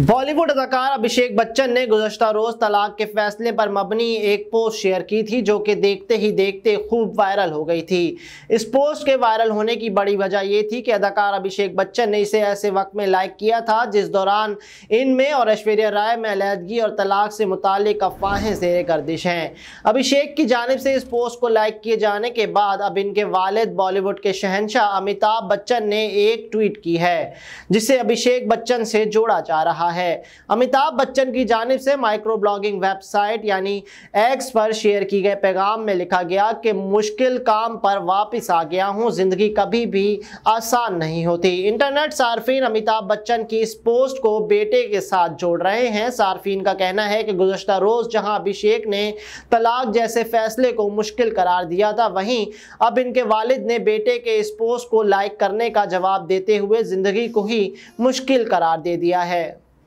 बॉलीवुड अदाकार अभिषेक बच्चन ने गुजशत रोज तलाक के फैसले पर मबनी एक पोस्ट शेयर की थी जो कि देखते ही देखते खूब वायरल हो गई थी इस पोस्ट के वायरल होने की बड़ी वजह यह थी कि अदाकार अभिषेक बच्चन ने इसे ऐसे वक्त में लाइक किया था जिस दौरान इनमें और ऐश्वर्या राय में अलीहदगी और तलाक से मुतल अफवाहें जेर गर्दिश हैं अभिषेक की जानब से इस पोस्ट को लाइक किए जाने के बाद अब इनके वालद बॉलीवुड के शहनशाह अमिताभ बच्चन ने एक ट्वीट की है जिसे अभिषेक बच्चन से जोड़ा जा रहा रहा है अमिताभ बच्चन की जानब से माइक्रो ब्लॉगिंग वेबसाइट यानी एक्स पर शेयर किए गए पैगाम में लिखा गया कि मुश्किल काम पर वापस आ गया हूँ ज़िंदगी कभी भी आसान नहीं होती इंटरनेट सार्फिन अमिताभ बच्चन की इस पोस्ट को बेटे के साथ जोड़ रहे हैं सार्फिन का कहना है कि गुजशत रोज़ जहाँ अभिषेक ने तलाक जैसे फैसले को मुश्किल करार दिया था वहीं अब इनके वालिद ने बेटे के इस पोस्ट को लाइक करने का जवाब देते हुए ज़िंदगी को ही मुश्किल करार दे दिया है